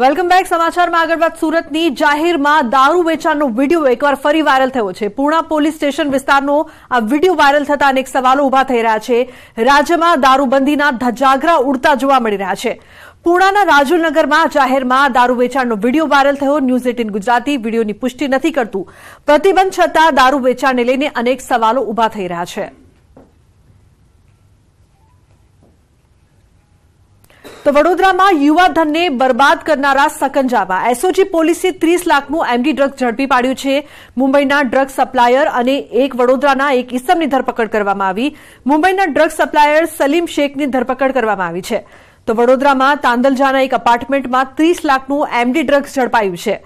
welcome back સમાચારમાં આગળ વાત સુરતની જાહેરમાં દારૂ વેચાણનો વિડીયો એકવાર ફરી વાયરલ થયો છે પૂર્ણા પોલીસ સ્ટેશન વિસ્તારનો આ વિડીયો વાયરલ થતા અનેક સવાલો ઉભા થઈ રહ્યા છે રાજ્યમાં દારૂબંધીના ધજાગરા ઉડતા જોવા મળી રહ્યા છે પૂર્ણાના રાજુનગરમાં જાહેરમાં દારૂ વેચાણનો વિડીયો વાયરલ થયો ન્યૂઝ એટીન ગુજરાતી વિડીયોની પુષ્ટિ નથી કરતું પ્રતિબંધ છતાં દારૂ વેચાણને લઈને અનેક સવાલો ઉભા થઈ રહ્યા છે તો વડોદરામાં યુવા ધનને બરબાદ કરનારા સકંજામાં એસઓજી પોલીસે ત્રીસ લાખનું એમડી ડ્રગ્સ ઝડપી પાડ્યું છે મુંબઈના ડ્રગ સપ્લાયર અને એક વડોદરાના એક ઇસમની ધરપકડ કરવામાં આવી મુંબઈના ડ્રગ્સ સપ્લાયર સલીમ શેખની ધરપકડ કરવામાં આવી છે તો વડોદરામાં તાંદલજાના એક અપાર્ટમેન્ટમાં ત્રીસ લાખનું એમડી ડ્રગ્સ ઝડપાયું છે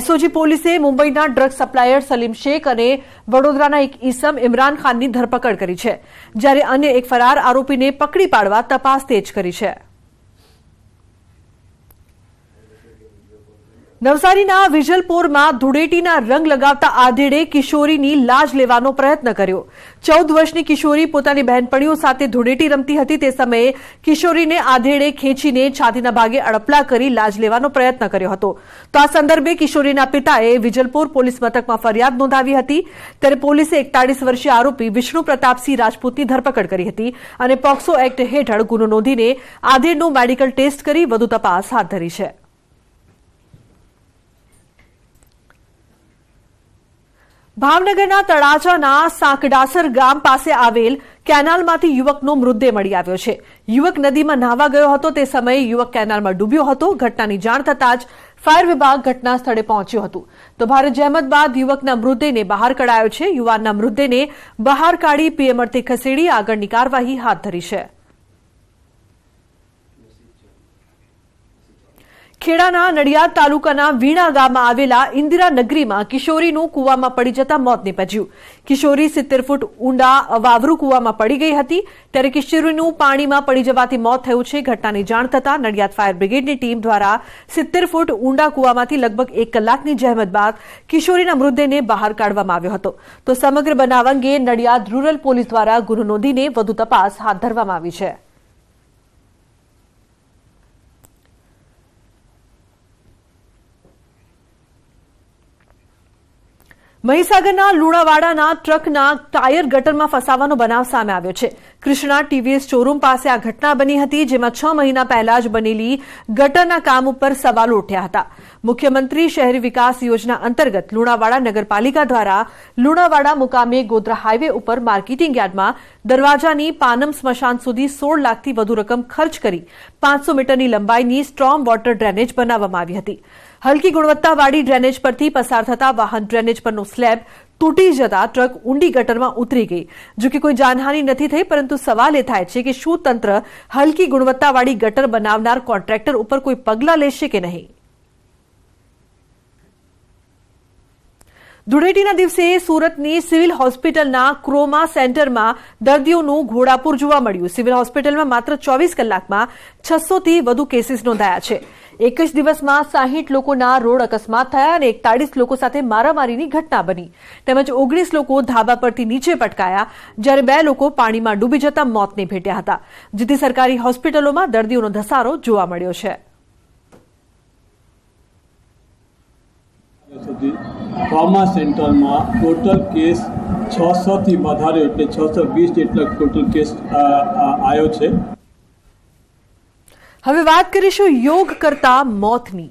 એસઓજી પોલીસે મુંબઈના ડ્રગ્સ સપ્લાયર સલીમ શેખ અને વડોદરાના એક ઈસમ ઇમરાન ખાનની ધરપકડ કરી છે જ્યારે અન્ય એક ફરાર આરોપીને પકડી પાડવા તપાસ તેજ કરી છે નવસારીના વિજલપોરમાં ધૂળેટીના રંગ લગાવતા આધેડે કિશોરીની લાજ લેવાનો પ્રયત્ન કર્યો ચૌદ વર્ષની કિશોરી પોતાની બહેનપણીઓ સાથે ધૂળેટી રમતી હતી તે સમયે કિશોરીને આધેડે ખેંચીને છાતીના ભાગે અડપલા કરી લાજ લેવાનો પ્રયત્ન કર્યો હતો તો આ સંદર્ભે કિશોરીના પિતાએ વિજલપોર પોલીસ મથકમાં ફરિયાદ નોંધાવી હતી ત્યારે પોલીસે એકતાળીસ વર્ષીય આરોપી વિષ્ણુ પ્રતાપસિંહ રાજપૂતની ધરપકડ કરી હતી અને પોક્સો એક્ટ હેઠળ ગુનો નોંધીને આધેડનું મેડિકલ ટેસ્ટ કરી વધુ તપાસ હાથ ધરી છે ભાવનગરના તળાજાના સાંકડાસર ગામ પાસે આવેલ કેનાલમાંથી યુવકનો મૃતદેહ મળી આવ્યો છે યુવક નદીમાં નાહવા ગયો હતો તે સમયે યુવક કેનાલમાં ડૂબ્યો હતો ઘટનાની જાણ થતાં જ ફાયર વિભાગ ઘટના સ્થળે પહોંચ્યું હતું તો ભારે જહેમત બાદ યુવકના મૃતદેહને બહાર કઢાયો છે યુવાનના મૃતદેહને બહાર કાઢી પીએમઆરથી ખસેડી આગળની કાર્યવાહી હાથ ધરી છે ખેડાના નડિયાદ તાલુકાના વીણા ગામમાં આવેલા ઇન્દિરા નગરીમાં કિશોરીનું કૂવામાં પડી જતા મોત નીપજ્યું કિશોરી સિત્તેર ફૂટ ઊંડા વાવરું કૂવામાં પડી ગઈ હતી ત્યારે કિશોરીનું પાણીમાં પડી જવાથી મોત થયું છે ઘટનાની જાણ થતાં નડિયાદ ફાયર બ્રિગેડની ટીમ દ્વારા સિત્તેર ફૂટ ઊંડા કૂવામાંથી લગભગ એક કલાકની જહેમત બાદ કિશોરીના મૃતદેહને બહાર કાઢવામાં આવ્યો હતો તો સમગ્ર બનાવ અંગે નડિયાદ રૂરલ પોલીસ દ્વારા ગુનો નોંધીને વધુ તપાસ હાથ ધરવામાં આવી છે મહીસાગરના લુણાવાડાના ટ્રકના ટાયર ગટરમાં ફસાવાનો બનાવ સામે આવ્યો છે કૃષ્ણા ટીવીએસ શોરૂમ પાસે આ ઘટના બની હતી જેમાં છ મહિના પહેલા જ બનેલી ગટરના કામ ઉપર સવાલ ઉઠ્યા હતા મુખ્યમંત્રી શહેરી વિકાસ યોજના અંતર્ગત લુણાવાડા નગરપાલિકા દ્વારા લુણાવાડા મુકામે ગોધરા હાઇવે ઉપર માર્કેટિંગ યાર્ડમાં દરવાજાની પાનમ સ્મશાન સુધી સોળ લાખથી વધુ રકમ ખર્ચ કરી પાંચસો મીટરની લંબાઈની સ્ટ્રોમ વોટર ડ્રેનેજ બનાવવામાં આવી હતી હલકી ગુણવત્તાવાળી ડ્રેનેજ પરથી પસાર થતા વાહન ડ્રેનેજ પરનો સ્લેબ તૂટી જતા ટ્રક ઊંડી ગટરમાં ઉતરી ગઈ જો કે કોઈ જાનહાનિ નથી થઈ પરંતુ સવાલ એ થાય છે કે શું તંત્ર હલકી ગુણવત્તાવાળી ગટર બનાવનાર કોન્ટ્રાક્ટર ઉપર કોઈ પગલાં લેશે કે નહીં ધૂળેટીના દિવસે સુરતની સિવિલ હોસ્પિટલના ક્રોમા સેન્ટરમાં દર્દીઓનું ઘોડાપુર જોવા મળ્યું સિવિલ હોસ્પિટલમાં માત્ર ચોવીસ કલાકમાં છસોથી વધુ કેસીસ નોંધાયા છે એક જ દિવસમાં સાહીઠ લોકોના રોડ અકસ્માત થયા અને એકતાળીસ લોકો સાથે મારામારીની ઘટના બની તેમજ ઓગણીસ લોકો ધાબા પરથી નીચે પટકાયા જ્યારે બે લોકો પાણીમાં ડૂબી જતા મોતને ભેટ્યા હતા જેથી સરકારી હોસ્પિટલોમાં દર્દીઓનો ધસારો જોવા મળ્યો છે ટ્રોમા સેન્ટરમાં ટોટલ કેસ છસોથી વધારે એટલે છસો વીસ જેટલા ટોટલ કેસ આવ્યો છે હવે વાત કરીશું યોગ કરતા મોતની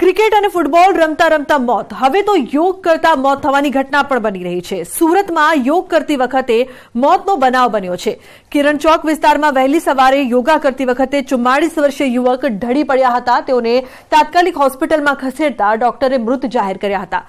ક્રિકેટ અને ફૂટબોલ રમતા રમતા મોત હવે તો યોગ કરતા મોત થવાની ઘટના પણ બની રહી છે સુરતમાં યોગ કરતી વખતે મોતનો બનાવ બન્યો છે કિરણ ચોક વિસ્તારમાં વહેલી સવારે યોગા કરતી વખતે ચુમ્માળીસ વર્ષીય યુવક ઢળી પડ્યા હતા તેઓને તાત્કાલિક હોસ્પિટલમાં ખસેડતા ડોક્ટરે મૃત જાહેર કર્યા હતા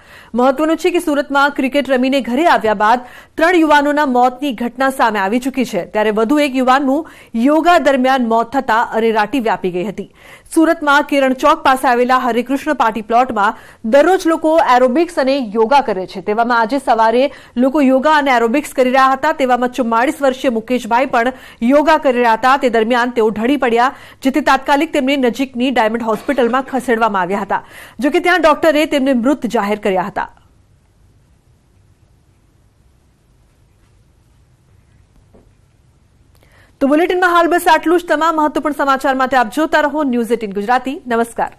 મહત્વનું છે કે સુરતમાં ક્રિકેટ રમીને ઘરે આવ્યા બાદ ત્રણ યુવાનોના મોતની ઘટના સામે આવી ચૂકી છે ત્યારે વધુ એક યુવાનનું યોગા દરમિયાન મોત થતાં અરેરાટી વ્યાપી ગઈ હતી સુરતમાં કિરણ ચોક પાસે આવેલા હરિકૃષ્ણ પાર્ટી પ્લોટમાં દરરોજ લોકો એરોબિક્સ અને યોગા કરે છે તેવામાં આજે સવારે લોકો યોગા અને એરોબિક્સ કરી રહ્યા હતા તેવામાં ચુમ્માળીસ વર્ષીય મુકેશભાઈ પણ યોગા કરી રહ્યા હતા તે દરમિયાન તેઓ ઢળી પડ્યા જેથી તાત્કાલિક તેમને નજીકની ડાયમંડ હોસ્પિટલમાં ખસેડવામાં આવ્યા હતા જોકે ત્યાં ડોક્ટરે તેમને મૃત જાહેર કર્યા હતા તો બુલેટિનમાં હાલ બસ આટલું જ તમામ મહત્વપૂર્ણ સમાચાર માટે આપ જોતા રહો ન્યૂઝ એટીન ગુજરાતી નમસ્કાર